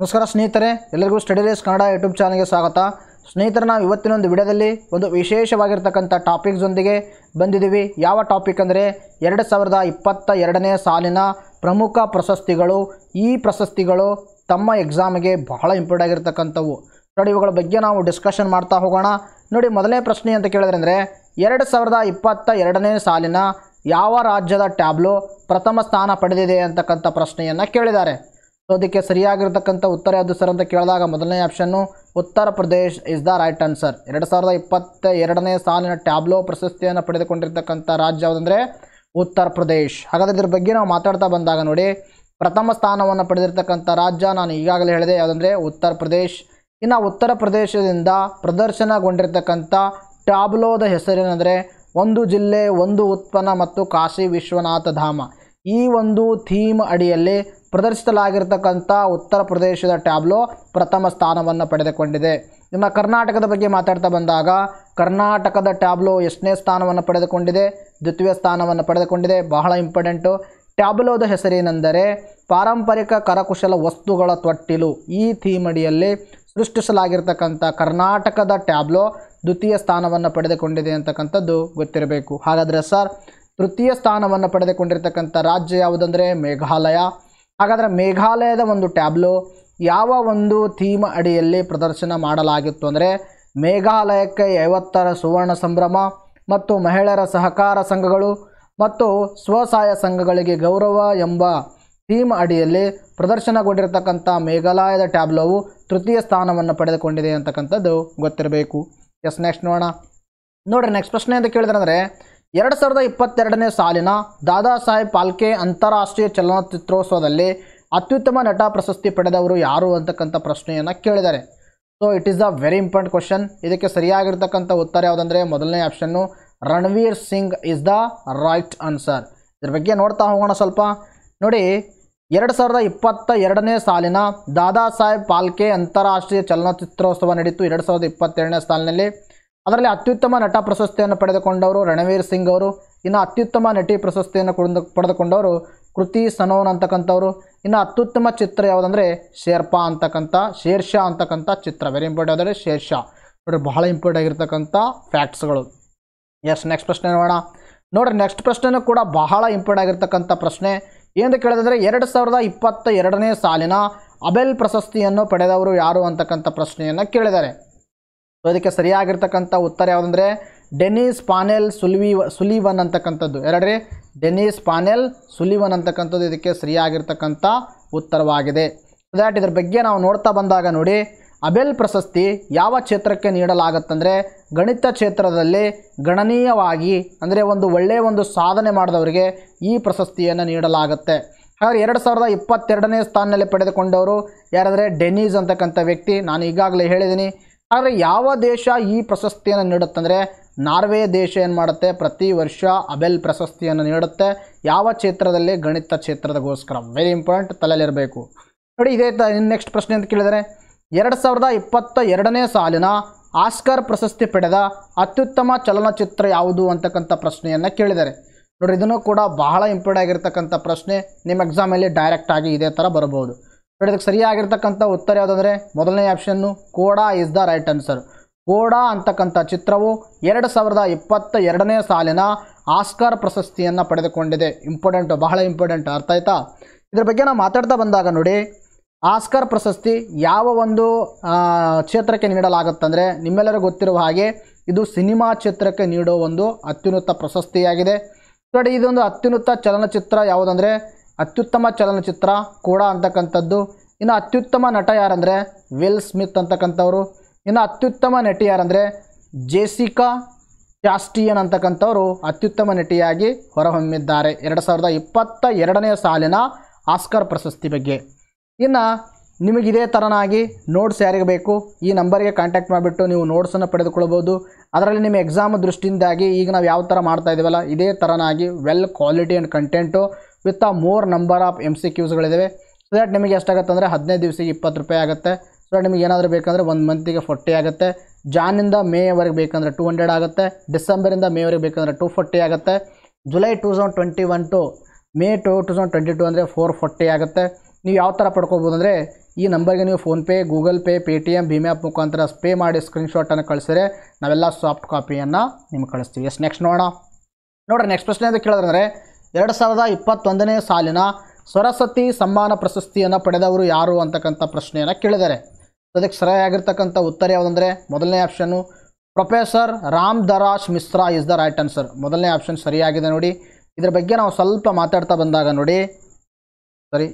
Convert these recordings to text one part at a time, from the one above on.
ನಮಸ್ಕಾರ ಸ್ನೇಹಿತರೆ ಎಲ್ಲರಿಗೂ ಸ್ಟಡಿ ರೇಸ್ ಕನ್ನಡ ಯೂಟ್ಯೂಬ್ ಚಾನಲ್ಗೆ ಸ್ವಾಗತ ಸ್ನೇಹಿತರೆ ನಾವು ಇವತ್ತಿನ ಒಂದು ವಿಡಿಯೋದಲ್ಲಿ ಒಂದು ವಿಶೇಷವಾಗಿರ್ತಕ್ಕಂಥ ಟಾಪಿಕ್ಸೊಂದಿಗೆ ಬಂದಿದ್ದೀವಿ ಯಾವ ಟಾಪಿಕ್ ಅಂದರೆ ಎರಡು ಸಾವಿರದ ಇಪ್ಪತ್ತ ಎರಡನೇ ಸಾಲಿನ ಪ್ರಮುಖ ಪ್ರಶಸ್ತಿಗಳು ಈ ಪ್ರಶಸ್ತಿಗಳು ತಮ್ಮ ಎಕ್ಸಾಮ್ಗೆ ಬಹಳ ಇಂಪಾರ್ಟ್ ಆಗಿರ್ತಕ್ಕಂಥವು ನೋಡಿ ಇವುಗಳ ಬಗ್ಗೆ ನಾವು ಡಿಸ್ಕಷನ್ ಮಾಡ್ತಾ ಹೋಗೋಣ ನೋಡಿ ಮೊದಲನೇ ಪ್ರಶ್ನೆ ಅಂತ ಅಂದರೆ ಎರಡು ಸಾವಿರದ ಇಪ್ಪತ್ತ ಎರಡನೇ ಸಾಲಿನ ಯಾವ ರಾಜ್ಯದ ಟ್ಯಾಬ್ಲೋ ಪ್ರಥಮ ಸ್ಥಾನ ಪಡೆದಿದೆ ಅಂತಕ್ಕಂಥ ಪ್ರಶ್ನೆಯನ್ನು ಕೇಳಿದ್ದಾರೆ ಅದಕ್ಕೆ ಸರಿಯಾಗಿರ್ತಕ್ಕಂಥ ಉತ್ತರ ಯಾವುದು ಸರ್ ಅಂತ ಕೇಳಿದಾಗ ಮೊದಲನೇ option Uttar Pradesh is the right answer ಎರಡು ಸಾವಿರದ ಇಪ್ಪತ್ತ ಎರಡನೇ ಸಾಲಿನ ಟ್ಯಾಬ್ಲೋ ಪ್ರಶಸ್ತಿಯನ್ನು ಪಡೆದುಕೊಂಡಿರ್ತಕ್ಕಂಥ ರಾಜ್ಯ ಯಾವುದಂದರೆ ಉತ್ತರ ಪ್ರದೇಶ್ ಹಾಗಾದರೆ ಇದ್ರ ಬಗ್ಗೆ ನಾವು ಮಾತಾಡ್ತಾ ಬಂದಾಗ ನೋಡಿ ಪ್ರಥಮ ಸ್ಥಾನವನ್ನು ಪಡೆದಿರ್ತಕ್ಕಂಥ ರಾಜ್ಯ ನಾನು ಈಗಾಗಲೇ ಹೇಳಿದೆ ಯಾವುದಂದರೆ ಉತ್ತರ ಪ್ರದೇಶ್ ಇನ್ನು ಉತ್ತರ ಪ್ರದೇಶದಿಂದ ಪ್ರದರ್ಶನಗೊಂಡಿರ್ತಕ್ಕಂಥ ಟ್ಯಾಬ್ಲೋದ ಹೆಸರೇನೆಂದರೆ ಒಂದು ಜಿಲ್ಲೆ ಒಂದು ಉತ್ಪನ್ನ ಮತ್ತು ಕಾಶಿ ವಿಶ್ವನಾಥ ಧಾಮ ಈ ಒಂದು ಥೀಮ್ ಅಡಿಯಲ್ಲಿ ಪ್ರದರ್ಶಿಸಲಾಗಿರ್ತಕ್ಕಂಥ ಉತ್ತರ ಪ್ರದೇಶದ ಟ್ಯಾಬ್ಲೋ ಪ್ರಥಮ ಸ್ಥಾನವನ್ನು ಪಡೆದುಕೊಂಡಿದೆ ಇನ್ನು ಕರ್ನಾಟಕದ ಬಗ್ಗೆ ಮಾತಾಡ್ತಾ ಬಂದಾಗ ಕರ್ನಾಟಕದ ಟ್ಯಾಬ್ಲೋ ಎಷ್ಟನೇ ಸ್ಥಾನವನ್ನು ಪಡೆದುಕೊಂಡಿದೆ ದ್ವಿತೀಯ ಸ್ಥಾನವನ್ನು ಪಡೆದುಕೊಂಡಿದೆ ಬಹಳ ಇಂಪಾರ್ಟೆಂಟು ಟ್ಯಾಬ್ಲೋದ ಹೆಸರೇನೆಂದರೆ ಪಾರಂಪರಿಕ ಕರಕುಶಲ ವಸ್ತುಗಳ ತೊಟ್ಟಿಲು ಈ ಥೀಮ್ ಅಡಿಯಲ್ಲಿ ಸೃಷ್ಟಿಸಲಾಗಿರ್ತಕ್ಕಂಥ ಕರ್ನಾಟಕದ ಟ್ಯಾಬ್ಲೋ ದ್ವಿತೀಯ ಸ್ಥಾನವನ್ನು ಪಡೆದುಕೊಂಡಿದೆ ಅಂತಕ್ಕಂಥದ್ದು ಗೊತ್ತಿರಬೇಕು ಹಾಗಾದರೆ ಸರ್ ತೃತೀಯ ಸ್ಥಾನವನ್ನು ಪಡೆದುಕೊಂಡಿರ್ತಕ್ಕಂಥ ರಾಜ್ಯ ಯಾವುದಂದರೆ ಮೇಘಾಲಯ ಹಾಗಾದರೆ ಮೇಘಾಲಯದ ಒಂದು ಟ್ಯಾಬ್ಲೋ ಯಾವ ಒಂದು ಥೀಮ್ ಅಡಿಯಲ್ಲಿ ಪ್ರದರ್ಶನ ಮಾಡಲಾಗಿತ್ತು ಅಂದರೆ ಮೇಘಾಲಯಕ್ಕೆ ಐವತ್ತರ ಸುವರ್ಣ ಸಂಭ್ರಮ ಮತ್ತು ಮಹಿಳೆಯರ ಸಹಕಾರ ಸಂಘಗಳು ಮತ್ತು ಸ್ವಸಹಾಯ ಸಂಘಗಳಿಗೆ ಗೌರವ ಎಂಬ ಥೀಮ್ ಅಡಿಯಲ್ಲಿ ಪ್ರದರ್ಶನಗೊಂಡಿರತಕ್ಕಂಥ ಮೇಘಾಲಯದ ಟ್ಯಾಬ್ಲೋವು ತೃತೀಯ ಸ್ಥಾನವನ್ನು ಪಡೆದುಕೊಂಡಿದೆ ಅಂತಕ್ಕಂಥದ್ದು ಗೊತ್ತಿರಬೇಕು ಎಸ್ ನೆಕ್ಸ್ಟ್ ನೋಡೋಣ ನೋಡಿ ನೆಕ್ಸ್ಟ್ ಪ್ರಶ್ನೆ ಅಂತ ಕೇಳಿದ್ರೆ ಅಂದರೆ ಎರಡು ಸಾವಿರದ ಇಪ್ಪತ್ತೆರಡನೇ ಸಾಲಿನ ದಾದಾ ಸಾಹೇಬ್ ಪಾಲ್ಕೆ ಅಂತಾರಾಷ್ಟ್ರೀಯ ಚಲನಚಿತ್ರೋತ್ಸವದಲ್ಲಿ ಅತ್ಯುತ್ತಮ ನಟ ಪ್ರಶಸ್ತಿ ಪಡೆದವರು ಯಾರು ಅಂತಕ್ಕಂಥ ಪ್ರಶ್ನೆಯನ್ನು ಕೇಳಿದ್ದಾರೆ so it is a very important question ಇದಕ್ಕೆ ಸರಿಯಾಗಿರ್ತಕ್ಕಂಥ ಉತ್ತರ ಯಾವುದಂದರೆ ಮೊದಲನೇ option Ranveer Singh is the right answer ಇದ್ರ ಬಗ್ಗೆ ನೋಡ್ತಾ ಹೋಗೋಣ ಸ್ವಲ್ಪ ನೋಡಿ ಎರಡು ಸಾವಿರದ ಇಪ್ಪತ್ತ ಎರಡನೇ ಸಾಲಿನ ದಾದಾ ಸಾಹೇಬ್ ಪಾಲ್ಕೆ ಅಂತಾರಾಷ್ಟ್ರೀಯ ಚಲನಚಿತ್ರೋತ್ಸವ ನಡೀತು ಎರಡು ಸಾವಿರದ ಇಪ್ಪತ್ತೆರಡನೇ ಸಾಲಿನಲ್ಲಿ ಅದರಲ್ಲಿ ಅತ್ಯುತ್ತಮ ನಟ ಪ್ರಶಸ್ತಿಯನ್ನು ಪಡೆದುಕೊಂಡವರು ರಣವೀರ್ ಸಿಂಗ್ ಅವರು ಇನ್ನು ಅತ್ಯುತ್ತಮ ನಟಿ ಪ್ರಶಸ್ತಿಯನ್ನು ಪಡೆದುಕೊಂಡವರು ಕೃತಿ ಸನೋನ್ ಅಂತಕ್ಕಂಥವ್ರು ಇನ್ನು ಅತ್ಯುತ್ತಮ ಚಿತ್ರ ಯಾವುದಂದರೆ ಶೇರ್ಪಾ ಅಂತಕ್ಕಂಥ ಶೇರ್ಷಾ ಅಂತಕ್ಕಂಥ ಚಿತ್ರ ವೆರಿ ಇಂಪಾರ್ಟೆಂಟ್ ಶೇರ್ ಶೇರ್ಷಾ ನೋಡ್ರಿ ಬಹಳ ಇಂಪಾರ್ಟೆಂಟ್ ಆಗಿರ್ತಕ್ಕಂಥ ಫ್ಯಾಕ್ಟ್ಸ್ಗಳು ಎಸ್ ನೆಕ್ಸ್ಟ್ ಪ್ರಶ್ನೆ ನೋಡೋಣ ನೋಡಿರಿ ನೆಕ್ಸ್ಟ್ ಪ್ರಶ್ನೆನೂ ಕೂಡ ಬಹಳ ಇಂಪಾರ್ಟೆಂಟ್ ಆಗಿರ್ತಕ್ಕಂಥ ಪ್ರಶ್ನೆ ಏನು ಕೇಳಿದ್ರೆ ಎರಡು ಸಾವಿರದ ಇಪ್ಪತ್ತ ಎರಡನೇ ಸಾಲಿನ ಅಬೆಲ್ ಪ್ರಶಸ್ತಿಯನ್ನು ಪಡೆದವರು ಯಾರು ಅಂತಕ್ಕಂಥ ಪ್ರಶ್ನೆಯನ್ನು ಕೇಳಿದ್ದಾರೆ ಸೊ ಅದಕ್ಕೆ ಸರಿಯಾಗಿರ್ತಕ್ಕಂಥ ಉತ್ತರ ಯಾವುದಂದರೆ ಡೆನಿಸ್ ಪಾನೆಲ್ ಸುಲಿವಿ ಸುಲಿವನ್ ಅಂತಕ್ಕಂಥದ್ದು ಎರಡ್ರಿ ಡೆನಿಸ್ ಪಾನೆಲ್ ಸುಲಿವನ್ ಅಂತಕ್ಕಂಥದ್ದು ಇದಕ್ಕೆ ಸರಿಯಾಗಿರ್ತಕ್ಕಂಥ ಉತ್ತರವಾಗಿದೆ ದ್ಯಾಟ್ ಇದರ ಬಗ್ಗೆ ನಾವು ನೋಡ್ತಾ ಬಂದಾಗ ನೋಡಿ ಅಬೆಲ್ ಪ್ರಶಸ್ತಿ ಯಾವ ಕ್ಷೇತ್ರಕ್ಕೆ ನೀಡಲಾಗತ್ತಂದರೆ ಗಣಿತ ಕ್ಷೇತ್ರದಲ್ಲಿ ಗಣನೀಯವಾಗಿ ಅಂದರೆ ಒಂದು ಒಳ್ಳೆಯ ಒಂದು ಸಾಧನೆ ಮಾಡಿದವರಿಗೆ ಈ ಪ್ರಶಸ್ತಿಯನ್ನು ನೀಡಲಾಗುತ್ತೆ ಹಾಗಾದರೆ ಎರಡು ಸಾವಿರದ ಇಪ್ಪತ್ತೆರಡನೇ ಸ್ಥಾನದಲ್ಲಿ ಪಡೆದುಕೊಂಡವರು ಯಾರಾದರೆ ಡೆನೀಸ್ ಅಂತಕ್ಕಂಥ ವ್ಯಕ್ತಿ ನಾನು ಈಗಾಗಲೇ ಹೇಳಿದ್ದೀನಿ ಆದರೆ ಯಾವ ದೇಶ ಈ ಪ್ರಶಸ್ತಿಯನ್ನು ನೀಡುತ್ತಂದರೆ ನಾರ್ವೆ ದೇಶ ಏನು ಮಾಡುತ್ತೆ ಪ್ರತಿ ವರ್ಷ ಅಬೆಲ್ ಪ್ರಶಸ್ತಿಯನ್ನು ನೀಡುತ್ತೆ ಯಾವ ಕ್ಷೇತ್ರದಲ್ಲಿ ಗಣಿತ ಕ್ಷೇತ್ರದಗೋಸ್ಕರ ವೆರಿ ಇಂಪಾರ್ಟೆಂಟ್ ತಲೆಯಲ್ಲಿರಬೇಕು ನೋಡಿ ಇದೇ ತ ನೆಕ್ಸ್ಟ್ ಪ್ರಶ್ನೆ ಅಂತ ಕೇಳಿದರೆ ಎರಡು ಸಾವಿರದ ಇಪ್ಪತ್ತ ಎರಡನೇ ಸಾಲಿನ ಆಸ್ಕರ್ ಪ್ರಶಸ್ತಿ ಪಡೆದ ಅತ್ಯುತ್ತಮ ಚಲನಚಿತ್ರ ಯಾವುದು ಅಂತಕ್ಕಂಥ ಪ್ರಶ್ನೆಯನ್ನು ಕೇಳಿದ್ದಾರೆ ನೋಡಿ ಇದನ್ನು ಕೂಡ ಬಹಳ ಇಂಪಾರ್ಟೆಂಟ್ ಆಗಿರ್ತಕ್ಕಂಥ ಪ್ರಶ್ನೆ ನಿಮ್ಮ ಎಕ್ಸಾಮಲ್ಲಿ ಡೈರೆಕ್ಟಾಗಿ ಇದೇ ಥರ ಬರಬಹುದು ನೋಡಿ ಅದಕ್ಕೆ ಸರಿಯಾಗಿರ್ತಕ್ಕಂಥ ಉತ್ತರ ಯಾವುದಂದರೆ ಮೊದಲನೇ option CODA is the right answer CODA ಅಂತಕ್ಕಂಥ ಚಿತ್ರವು ಎರಡು ಸಾವಿರದ ಇಪ್ಪತ್ತ ಎರಡನೇ ಸಾಲಿನ ಆಸ್ಕರ್ ಪ್ರಶಸ್ತಿಯನ್ನು ಪಡೆದುಕೊಂಡಿದೆ ಇಂಪಾರ್ಟೆಂಟು ಬಹಳ ಇಂಪಾರ್ಟೆಂಟ್ ಅರ್ಥ ಆಯ್ತಾ ಇದ್ರ ಬಗ್ಗೆ ನಾವು ಮಾತಾಡ್ತಾ ಬಂದಾಗ ನೋಡಿ ಆಸ್ಕರ್ ಪ್ರಶಸ್ತಿ ಯಾವ ಒಂದು ಕ್ಷೇತ್ರಕ್ಕೆ ನೀಡಲಾಗುತ್ತಂದರೆ ನಿಮ್ಮೆಲ್ಲರೂ ಗೊತ್ತಿರುವ ಹಾಗೆ ಇದು ಸಿನಿಮಾ ಕ್ಷೇತ್ರಕ್ಕೆ ನೀಡೋ ಒಂದು ಅತ್ಯುನ್ನತ ಪ್ರಶಸ್ತಿಯಾಗಿದೆ ನೋಡಿ ಇದೊಂದು ಅತ್ಯುನ್ನತ ಚಲನಚಿತ್ರ ಯಾವುದಂದರೆ ಅತ್ಯುತ್ತಮ ಚಲನಚಿತ್ರ ಕೂಡ ಅಂತಕ್ಕಂಥದ್ದು ಇನ್ನು ಅತ್ಯುತ್ತಮ ನಟ ಯಾರಂದರೆ ವಿಲ್ ಸ್ಮಿತ್ ಅಂತಕ್ಕಂಥವ್ರು ಇನ್ನು ಅತ್ಯುತ್ತಮ ನಟಿ ಯಾರಂದರೆ ಜೇಸಿಕಾ ಚಾಸ್ಟಿಯನ್ ಅಂತಕ್ಕಂಥವ್ರು ಅತ್ಯುತ್ತಮ ನಟಿಯಾಗಿ ಹೊರಹೊಮ್ಮಿದ್ದಾರೆ ಎರಡು ಸಾವಿರದ ಇಪ್ಪತ್ತ ಎರಡನೇ ಸಾಲಿನ ಆಸ್ಕರ್ ಪ್ರಶಸ್ತಿ ಬಗ್ಗೆ ಇನ್ನು ನಿಮಗಿದೇ ಥರನಾಗಿ ನೋಟ್ಸ್ ಯಾರಿಗೆ ಬೇಕು ಈ ನಂಬರ್ಗೆ ಕಾಂಟ್ಯಾಕ್ಟ್ ಮಾಡಿಬಿಟ್ಟು ನೀವು ನೋಟ್ಸನ್ನು ಪಡೆದುಕೊಳ್ಬೋದು ಅದರಲ್ಲಿ ನಿಮ್ಮ ಎಕ್ಸಾಮ್ ದೃಷ್ಟಿಯಿಂದಾಗಿ ಈಗ ನಾವು ಯಾವ ಥರ ಮಾಡ್ತಾ ಇದ್ದೀವಲ್ಲ ಇದೇ ಥರನಾಗಿ well quality and content with a more number of M C ಕ್ಯೂಸ್ಗಳಿದ್ದಾವೆ ಸೊ ದಟ್ ನಿಮಗೆ ಎಷ್ಟಾಗುತ್ತೆ ಅಂದರೆ ಹದಿನೈದು ದಿವಸಕ್ಕೆ ಇಪ್ಪತ್ತು ರೂಪಾಯಿ ಆಗುತ್ತೆ ಸೊ ದಟ್ ನಿಮಗೆ ಏನಾದರೂ ಬೇಕಂದರೆ ಒಂದು ಮಂತಿಗೆ ಫೋರ್ಟಿ ಆಗುತ್ತೆ ಜಾನಿಂದ ಮೇವರೆಗೆ ಬೇಕಂದರೆ ಟೂ ಹಂಡ್ರೆಡ್ ಆಗುತ್ತೆ ಡಿಸೆಂಬರಿಂದ ಮೇವರೆಗೆ ಬೇಕಂದರೆ ಟೂ ಫೋರ್ಟಿ ಆಗುತ್ತೆ July two thousand twenty one to May to two thousand twenty two ಅಂದರೆ ಫೋರ್ ಫೋರ್ಟಿ ಆಗುತ್ತೆ ನೀವು ಯಾವ ಥರ ಪಡ್ಕೋಬೋದು ಅಂದರೆ ಈ ನಂಬರ್ಗೆ ನೀವು PhonePe Google Pay Paytm ಭೀಮ್ ಆ್ಯಪ್ ಮುಖಾಂತರ ಪೇ ಮಾಡಿ ಸ್ಕ್ರೀನ್ಶಾಟನ್ನು ಕಳಿಸಿದ್ರೆ ನಾವೆಲ್ಲ ಸಾಫ್ಟ್ ಕಾಪಿಯನ್ನು ನಿಮ್ಗೆ ಕಳಿಸ್ತೀವಿ ಎಸ್ ನೆಕ್ಸ್ಟ್ ನೋಡೋಣ ನೋಡ್ರಿ ನೆಕ್ಸ್ಟ್ ಪ್ರಶ್ನೆ ಅಂತ ಕೇಳಿದ್ರೆ ಎರಡು ಸಾವಿರದ ಇಪ್ಪತ್ತೊಂದನೇ ಸಾಲಿನ ಸರಸ್ವತಿ ಸಮ್ಮಾನ ಪ್ರಶಸ್ತಿಯನ್ನು ಪಡೆದವರು ಯಾರು ಅಂತಕ್ಕಂಥ ಪ್ರಶ್ನೆಯನ್ನು ಕೇಳಿದ್ದಾರೆ ಅದಕ್ಕೆ ಸರಿಯಾಗಿರ್ತಕ್ಕಂಥ ಉತ್ತರ ಯಾವುದಂದರೆ ಮೊದಲನೇ option professor Ram Daraj Mishra is the right answer ಮೊದಲನೇ ಆಪ್ಷನ್ ಸರಿಯಾಗಿದೆ ನೋಡಿ ಇದರ ಬಗ್ಗೆ ನಾವು ಸ್ವಲ್ಪ ಮಾತಾಡ್ತಾ ಬಂದಾಗ ನೋಡಿ ಸರಿ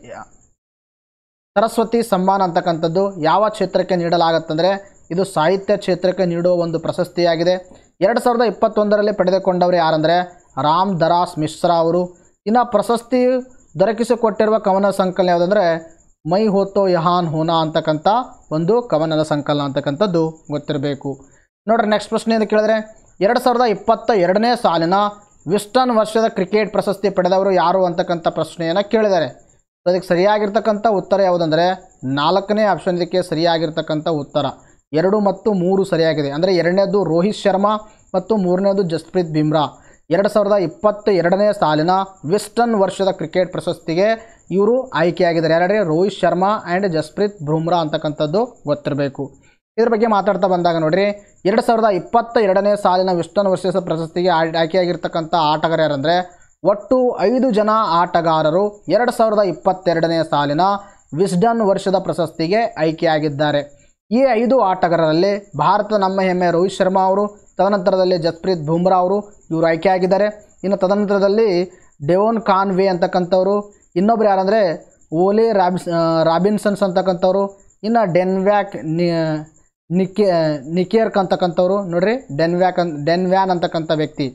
ಸರಸ್ವತಿ ಸಮ್ಮಾನ ಅಂತಕ್ಕಂಥದ್ದು ಯಾವ ಕ್ಷೇತ್ರಕ್ಕೆ ನೀಡಲಾಗತ್ತಂದರೆ ಇದು ಸಾಹಿತ್ಯ ಕ್ಷೇತ್ರಕ್ಕೆ ನೀಡುವ ಒಂದು ಪ್ರಶಸ್ತಿಯಾಗಿದೆ ಎರಡು ಸಾವಿರದ ಇಪ್ಪತ್ತೊಂದರಲ್ಲಿ ಪಡೆದುಕೊಂಡವರು ಯಾರಂದರೆ ರಾಮ್ ದರಾಸ್ ಮಿಶ್ರಾ ಅವರು ಇನ್ನು ಪ್ರಶಸ್ತಿ ದೊರಕಿಸಿಕೊಟ್ಟಿರುವ ಕವನ ಸಂಕಲನ ಯಾವುದಂದರೆ ಮೈ ಹೋತೋ ಯಹಾನ್ ಹೋನಾ ಅಂತಕ್ಕಂಥ ಒಂದು ಕವನದ ಸಂಕಲನ ಅಂತಕ್ಕಂಥದ್ದು ಗೊತ್ತಿರಬೇಕು ನೋಡ್ರಿ ನೆಕ್ಸ್ಟ್ ಪ್ರಶ್ನೆ ಏನು ಕೇಳಿದ್ರೆ ಎರಡು ಸಾವಿರದ ಇಪ್ಪತ್ತ ಎರಡನೇ ಸಾಲಿನ ವಿಸ್ಟನ್ ವರ್ಷದ ಕ್ರಿಕೆಟ್ ಪ್ರಶಸ್ತಿ ಪಡೆದವರು ಯಾರು ಅಂತಕ್ಕಂಥ ಪ್ರಶ್ನೆಯನ್ನು ಕೇಳಿದ್ದಾರೆ ಅದಕ್ಕೆ ಸರಿಯಾಗಿರ್ತಕ್ಕಂಥ ಉತ್ತರ ಯಾವುದಂದರೆ ನಾಲ್ಕನೇ ಆಪ್ಷನ್ ಇದಕ್ಕೆ ಸರಿಯಾಗಿರ್ತಕ್ಕಂಥ ಉತ್ತರ ಎರಡು ಮತ್ತು ಮೂರು ಸರಿಯಾಗಿದೆ ಅಂದರೆ ಎರಡನೇದು ರೋಹಿತ್ ಶರ್ಮಾ ಮತ್ತು ಮೂರನೇದು ಜಸ್ಪ್ರೀತ್ ಬಿಮ್ರಾ ಎರಡು ಸಾವಿರದ ಇಪ್ಪತ್ತ ಎರಡನೇ ಸಾಲಿನ ವೆಸ್ಟರ್ನ್ ವರ್ಷದ ಕ್ರಿಕೆಟ್ ಪ್ರಶಸ್ತಿಗೆ ಇವರು ಆಯ್ಕೆಯಾಗಿದ್ದಾರೆ ಯಾರೇ ರೋಹಿತ್ ಶರ್ಮಾ ಆ್ಯಂಡ್ ಜಸ್ಪ್ರೀತ್ ಬ್ರೂಮ್ರಾ ಅಂತಕ್ಕಂಥದ್ದು ಗೊತ್ತಿರಬೇಕು ಇದ್ರ ಬಗ್ಗೆ ಮಾತಾಡ್ತಾ ಬಂದಾಗ ನೋಡಿರಿ ಎರಡು ಸಾವಿರದ ಇಪ್ಪತ್ತ ಎರಡನೇ ಸಾಲಿನ ವೆಸ್ಟರ್ನ್ ವರ್ಷದ ಪ್ರಶಸ್ತಿಗೆ ಆಯ್ಕೆಯಾಗಿರ್ತಕ್ಕಂಥ ಆಟಗಾರ ಯಾರಂದರೆ ಒಟ್ಟು ಐದು ಜನ ಆಟಗಾರರು ಎರಡು ಸಾವಿರದ ಇಪ್ಪತ್ತೆರಡನೇ ಸಾಲಿನ ವಿಸ್ಡನ್ ವರ್ಷದ ಪ್ರಶಸ್ತಿಗೆ ಆಯ್ಕೆಯಾಗಿದ್ದಾರೆ ಈ ಐದು ಆಟಗಾರರಲ್ಲಿ ಭಾರತ ನಮ್ಮ ಹೆಮ್ಮೆ ರೋಹಿತ್ ಶರ್ಮಾ ಅವರು ತದನಂತರದಲ್ಲಿ ಜಸ್ಪ್ರೀತ್ ಬುಮ್ರಾ ಅವರು ಇವರು ಆಯ್ಕೆಯಾಗಿದ್ದಾರೆ ಇನ್ನು ತದನಂತರದಲ್ಲಿ ಡೆವೋನ್ ವೇ ಅಂತಕ್ಕಂಥವ್ರು ಇನ್ನೊಬ್ರು ಯಾರಂದರೆ ಓಲಿ ರಾಬಿಸ್ ರಾಬಿನ್ಸನ್ಸ್ ಅಂತಕ್ಕಂಥವ್ರು ಇನ್ನು ಡೆನ್ವ್ಯಾಕ್ ನಿಕೆ ನಿಕೇರ್ಕ್ ಅಂತಕ್ಕಂಥವ್ರು ನೋಡ್ರಿ ಡೆನ್ವ್ಯಾಕ್ ಅನ್ ಡೆನ್ವ್ಯಾನ್ ಅಂತಕ್ಕಂಥ ವ್ಯಕ್ತಿ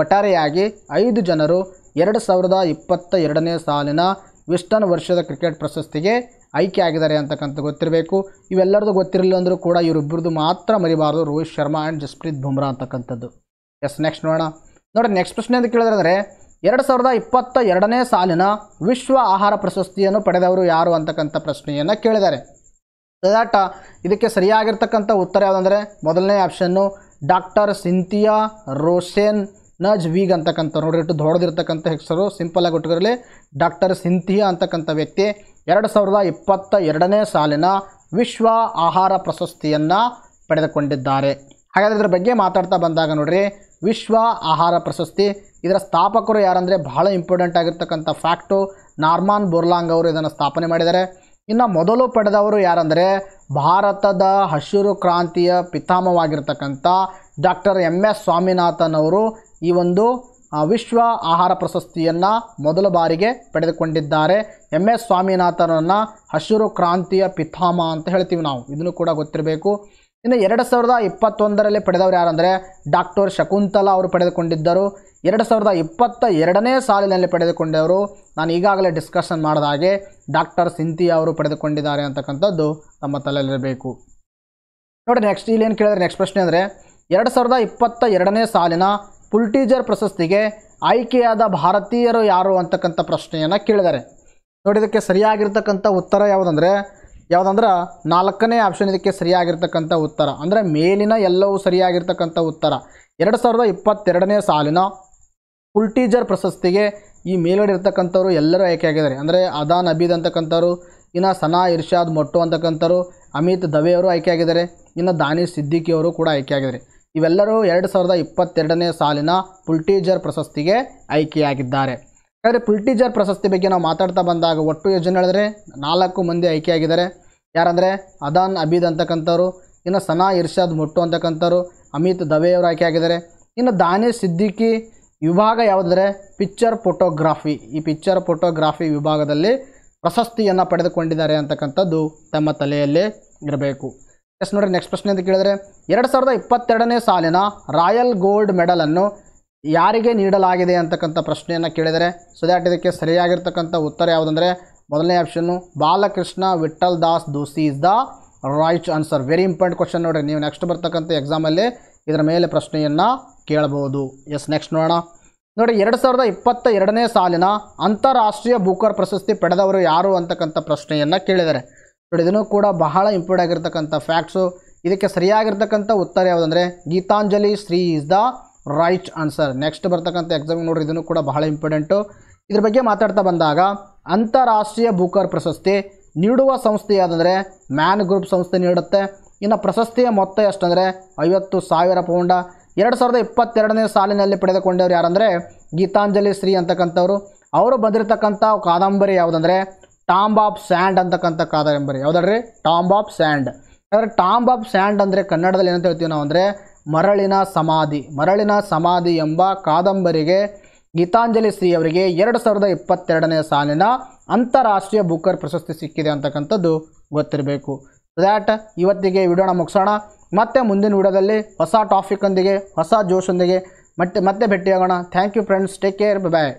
ಒಟ್ಟಾರೆಯಾಗಿ ಐದು ಜನರು ಎರಡು ಸಾವಿರದ ಇಪ್ಪತ್ತ ಎರಡನೇ ಸಾಲಿನ ವೆಸ್ಟರ್ನ್ ವರ್ಷದ ಕ್ರಿಕೆಟ್ ಪ್ರಶಸ್ತಿಗೆ ಆಯ್ಕೆ ಆಗಿದ್ದಾರೆ ಅಂತಕ್ಕಂಥ ಗೊತ್ತಿರಬೇಕು ಇವೆಲ್ಲರದು ಗೊತ್ತಿರಲಿಲ್ಲ ಅಂದರೂ ಕೂಡ ಇವರಿಬ್ಬರದು ಮಾತ್ರ ಮರಿಬಾರದು ರೋಹಿತ್ ಶರ್ಮಾ ಆ್ಯಂಡ್ ಜಸ್ಪ್ರೀತ್ ಬುಮ್ರಾ ಅಂತಕ್ಕಂಥದ್ದು ಎಸ್ ನೆಕ್ಸ್ಟ್ ನೋಡೋಣ ನೋಡಿ ನೆಕ್ಸ್ಟ್ ಪ್ರಶ್ನೆ ಅಂತ ಕೇಳಿದ್ರೆ ಎರಡು ಸಾವಿರದ ಇಪ್ಪತ್ತ ಎರಡನೇ ಸಾಲಿನ ವಿಶ್ವ ಆಹಾರ ಪ್ರಶಸ್ತಿಯನ್ನು ಪಡೆದವರು ಯಾರು ಅಂತಕ್ಕಂಥ ಪ್ರಶ್ನೆಯನ್ನು ಕೇಳಿದ್ದಾರೆ ದಟ್ ಇದಕ್ಕೆ ಸರಿಯಾಗಿರ್ತಕ್ಕಂಥ ಉತ್ತರ ಯಾವುದಂದರೆ ಮೊದಲನೇ option doctor Cynthia Rosenzweig ಅಂತಕ್ಕಂಥ ನೋಡಿರಿ ಇಟ್ಟು ದೊಡ್ಡದಿರ್ತಕ್ಕಂಥ ಹೆಸರು ಸಿಂಪಲ್ ಆಗಿ ಹುಟ್ಟಿರಲಿ ಡಾಕ್ಟರ್ ಸಿಂಥಿಯಾ ಅಂತಕ್ಕಂಥ ವ್ಯಕ್ತಿ ಎರಡು ಸಾವಿರದ ಇಪ್ಪತ್ತ ಎರಡನೇ ಸಾಲಿನ ವಿಶ್ವ ಆಹಾರ ಪ್ರಶಸ್ತಿಯನ್ನು ಪಡೆದುಕೊಂಡಿದ್ದಾರೆ ಹಾಗಾದರೆ ಇದರ ಬಗ್ಗೆ ಮಾತಾಡ್ತಾ ಬಂದಾಗ ನೋಡಿರಿ ವಿಶ್ವ ಆಹಾರ ಪ್ರಶಸ್ತಿ ಇದರ ಸ್ಥಾಪಕರು ಯಾರಂದರೆ ಬಹಳ ಇಂಪಾರ್ಟೆಂಟ್ ಆಗಿರ್ತಕ್ಕಂಥ ಫ್ಯಾಕ್ಟು ನಾರ್ಮಾನ್ ಬುರ್ಲಾಂಗ್ ಅವರು ಇದನ್ನು ಸ್ಥಾಪನೆ ಮಾಡಿದ್ದಾರೆ ಇನ್ನು ಮೊದಲು ಪಡೆದವರು ಯಾರಂದರೆ ಭಾರತದ ಹಸಿರು ಕ್ರಾಂತಿಯ ಪಿತಾಮವಾಗಿರ್ತಕ್ಕಂಥ ಡಾಕ್ಟರ್ ಎಮ್ ಎಸ್ ಸ್ವಾಮಿನಾಥನ್ ಅವರು ಈ ಒಂದು ವಿಶ್ವ ಆಹಾರ ಪ್ರಶಸ್ತಿಯನ್ನು ಮೊದಲ ಬಾರಿಗೆ ಪಡೆದುಕೊಂಡಿದ್ದಾರೆ ಎಮ್ ಎಸ್ ಸ್ವಾಮಿನಾಥನನ್ನು ಹಸಿರು ಕ್ರಾಂತಿಯ ಪಿತಾಮ ಅಂತ ಹೇಳ್ತೀವಿ ನಾವು ಇದನ್ನು ಕೂಡ ಗೊತ್ತಿರಬೇಕು ಇನ್ನು ಎರಡು ಸಾವಿರದ ಇಪ್ಪತ್ತೊಂದರಲ್ಲಿ ಪಡೆದವರು ಯಾರಂದರೆ ಡಾಕ್ಟರ್ ಶಕುಂತಲಾ ಅವರು ಪಡೆದುಕೊಂಡಿದ್ದರು ಎರಡು ಸಾವಿರದ ಇಪ್ಪತ್ತ ಎರಡನೇ ಸಾಲಿನಲ್ಲಿ ಪಡೆದುಕೊಂಡವರು ನಾನು ಈಗಾಗಲೇ ಡಿಸ್ಕಷನ್ ಮಾಡಿದ ಹಾಗೆ ಡಾಕ್ಟರ್ ಸಿಂತಿ ಅವರು ಪಡೆದುಕೊಂಡಿದ್ದಾರೆ ಅಂತಕ್ಕಂಥದ್ದು ನಮ್ಮ ತಲೆಯಲ್ಲಿರಬೇಕು ನೋಡಿ ನೆಕ್ಸ್ಟ್ ಇಲ್ಲೇನು ಕೇಳಿದ್ರೆ ನೆಕ್ಸ್ಟ್ ಪ್ರಶ್ನೆ ಅಂದರೆ ಎರಡು ಸಾವಿರದ ಇಪ್ಪತ್ತ ಎರಡನೇ ಸಾಲಿನ ಪುಲ್ಟೀಜರ್ ಪ್ರಶಸ್ತಿಗೆ ಆಯ್ಕೆಯಾದ ಭಾರತೀಯರು ಯಾರು ಅಂತಕ್ಕಂಥ ಪ್ರಶ್ನೆಯನ್ನು ಕೇಳಿದ್ದಾರೆ ನೋಡಿ ಇದಕ್ಕೆ ಸರಿಯಾಗಿರ್ತಕ್ಕಂಥ ಉತ್ತರ ಯಾವುದಂದರೆ ಯಾವುದಂದ್ರೆ ನಾಲ್ಕನೇ ಆಪ್ಷನ್ ಇದಕ್ಕೆ ಸರಿಯಾಗಿರ್ತಕ್ಕಂಥ ಉತ್ತರ ಅಂದರೆ ಮೇಲಿನ ಎಲ್ಲವೂ ಸರಿಯಾಗಿರ್ತಕ್ಕಂಥ ಉತ್ತರ ಎರಡು ಸಾವಿರದ ಇಪ್ಪತ್ತೆರಡನೇ ಸಾಲಿನ ಪುಲ್ಟೀಜರ್ ಪ್ರಶಸ್ತಿಗೆ ಈ ಮೇಲ್ಗಡೆ ಇರ್ತಕ್ಕಂಥವ್ರು ಎಲ್ಲರೂ ಆಯ್ಕೆ ಆಗಿದ್ದಾರೆ ಅಂದರೆ ಅದಾನ್ ಅಬೀದ್ ಅಂತಕ್ಕಂಥವ್ರು ಇನ್ನು ಸನಾ ಇರ್ಷಾದ್ ಮೊಟ್ಟು ಅಂತಕ್ಕಂಥವ್ರು ಅಮಿತ್ ದವೆ ಅವರು ಆಯ್ಕೆ ಇನ್ನು ದಾನಿಶ್ ಸಿದ್ದಿಕಿ ಅವರು ಕೂಡ ಆಯ್ಕೆ ಆಗಿದ್ದಾರೆ ಇವೆಲ್ಲರೂ ಎರಡು ಸಾವಿರದ ಇಪ್ಪತ್ತೆರಡನೇ ಸಾಲಿನ ಪುಲ್ಟೀಜರ್ ಪ್ರಶಸ್ತಿಗೆ ಆಯ್ಕೆಯಾಗಿದ್ದಾರೆ ಹಾಗಾದರೆ ಪುಲ್ಟಿಜರ್ ಪ್ರಶಸ್ತಿ ಬಗ್ಗೆ ನಾವು ಮಾತಾಡ್ತಾ ಬಂದಾಗ ಒಟ್ಟು ಯೋಜನೆ ಹೇಳಿದ್ರೆ ನಾಲ್ಕು ಮಂದಿ ಆಯ್ಕೆಯಾಗಿದ್ದಾರೆ ಯಾರಂದರೆ ಅದಾನ್ ಅಬೀದ್ ಅಂತಕ್ಕಂಥವ್ರು ಇನ್ನು ಸನಾ ಇರ್ಷಾದ್ ಮುಟ್ಟು ಅಂತಕ್ಕಂಥವ್ರು ಅಮಿತ್ ದವೆಯವರು ಆಗಿದ್ದಾರೆ ಇನ್ನು ದಾನಿಶ್ ಸಿದ್ದಿಕಿ ವಿಭಾಗ ಯಾವುದಂದರೆ ಪಿಕ್ಚರ್ ಫೋಟೋಗ್ರಾಫಿ ಈ ಪಿಕ್ಚರ್ ಫೋಟೋಗ್ರಾಫಿ ವಿಭಾಗದಲ್ಲಿ ಪ್ರಶಸ್ತಿಯನ್ನು ಪಡೆದುಕೊಂಡಿದ್ದಾರೆ ಅಂತಕ್ಕಂಥದ್ದು ತಮ್ಮ ತಲೆಯಲ್ಲೇ ಇರಬೇಕು ಎಸ್ ನೋಡಿ ನೆಕ್ಸ್ಟ್ ಪ್ರಶ್ನೆ ಅಂತ ಕೇಳಿದ್ರೆ ಎರಡು ಸಾವಿರದ ಇಪ್ಪತ್ತೆರಡನೇ ಸಾಲಿನ ರಾಯಲ್ ಗೋಲ್ಡ್ ಮೆಡಲನ್ನು ಯಾರಿಗೆ ನೀಡಲಾಗಿದೆ ಅಂತಕ್ಕಂಥ ಪ್ರಶ್ನೆಯನ್ನು ಕೇಳಿದರೆ ಸೊ ದ್ಯಾಟ್ ಇದಕ್ಕೆ ಸರಿಯಾಗಿರ್ತಕ್ಕಂಥ ಉತ್ತರ ಯಾವುದಂದರೆ ಮೊದಲನೇ option Balkrishna Vithaldas Doshi is the right answer very important question ನೋಡಿರಿ ನೀವು ನೆಕ್ಸ್ಟ್ ಬರ್ತಕ್ಕಂಥ ಎಕ್ಸಾಮಲ್ಲಿ ಇದರ ಮೇಲೆ ಪ್ರಶ್ನೆಯನ್ನು ಕೇಳಬಹುದು ಎಸ್ ನೆಕ್ಸ್ಟ್ ನೋಡೋಣ ನೋಡಿ ಎರಡು ಸಾವಿರದ ಇಪ್ಪತ್ತ ಎರಡನೇ ಸಾಲಿನ ಅಂತಾರಾಷ್ಟ್ರೀಯ ಬುಕರ್ ಪ್ರಶಸ್ತಿ ಪಡೆದವರು ಯಾರು ಅಂತಕ್ಕಂಥ ಪ್ರಶ್ನೆಯನ್ನು ಕೇಳಿದ್ದಾರೆ ನೋಡಿ ಇದನ್ನು ಕೂಡ ಬಹಳ ಇಂಪಾರ್ಟೆಂಟ್ ಆಗಿರ್ತಕ್ಕಂಥ ಫ್ಯಾಕ್ಟ್ಸು ಇದಕ್ಕೆ ಸರಿಯಾಗಿರ್ತಕ್ಕಂಥ ಉತ್ತರ ಯಾವುದಂದರೆ Geetanjali Shree is the right answer next ಬರ್ತಕ್ಕಂಥ ಎಕ್ಸಾಮ್ ನೋಡ್ರಿ ಇದನ್ನು ಕೂಡ ಬಹಳ ಇಂಪಾರ್ಟೆಂಟು ಇದ್ರ ಬಗ್ಗೆ ಮಾತಾಡ್ತಾ ಬಂದಾಗ ಅಂತಾರಾಷ್ಟ್ರೀಯ ಬುಕರ್ ಪ್ರಶಸ್ತಿ ನೀಡುವ ಸಂಸ್ಥೆ ಯಾವುದಂದರೆ ಮ್ಯಾನ್ ಗ್ರೂಪ್ ಸಂಸ್ಥೆ ನೀಡುತ್ತೆ ಇನ್ನು ಪ್ರಶಸ್ತಿಯ ಮೊತ್ತ ಎಷ್ಟಂದರೆ ಐವತ್ತು ಸಾವಿರ ಪೌಂಡ ಎರಡು ಸಾವಿರದ ಇಪ್ಪತ್ತೆರಡನೇ ಸಾಲಿನಲ್ಲಿ ಪಡೆದುಕೊಂಡವ್ರು ಯಾರಂದರೆ ಗೀತಾಂಜಲಿ ಶ್ರೀ ಅಂತಕ್ಕಂಥವ್ರು ಅವರು ಬಂದಿರತಕ್ಕಂಥ ಕಾದಂಬರಿ ಯಾವುದಂದರೆ ಟಾಂಬ್ ಆಫ್ ಸ್ಯಾಂಡ್ ಅಂತಕ್ಕಂಥ ಕಾದಂಬರಿ ಯಾವುದಲ್ರಿ ಟಾಂಬ್ ಆಫ್ ಸ್ಯಾಂಡ್ ಯಾಕಂದರೆ ಟಾಂಬ್ ಆಫ್ ಸ್ಯಾಂಡ್ ಅಂದರೆ ಕನ್ನಡದಲ್ಲಿ ಏನಂತ ಹೇಳ್ತೀವಿ ನಾವು ಅಂದರೆ ಮರಳಿನ ಸಮಾಧಿ ಮರಳಿನ ಸಮಾಧಿ ಎಂಬ ಕಾದಂಬರಿಗೆ ಗೀತಾಂಜಲಿ ಶ್ರೀ ಅವರಿಗೆ ಎರಡು ಸಾವಿರದ ಇಪ್ಪತ್ತೆರಡನೇ ಸಾಲಿನ ಅಂತಾರಾಷ್ಟ್ರೀಯ ಬುಕ್ಕರ್ ಪ್ರಶಸ್ತಿ ಸಿಕ್ಕಿದೆ ಅಂತಕ್ಕಂಥದ್ದು ಗೊತ್ತಿರಬೇಕು ದ್ಯಾಟ್ ಇವತ್ತಿಗೆ ವಿಡೋಣ ಮುಗಿಸೋಣ ಮತ್ತೆ ಮುಂದಿನ ವಿಡೋದಲ್ಲಿ ಹೊಸ ಒಂದಿಗೆ ಹೊಸ ಜೋಶೊಂದಿಗೆ ಮತ್ತೆ ಮತ್ತೆ ಭೇಟಿಯಾಗೋಣ thank you friends take care bye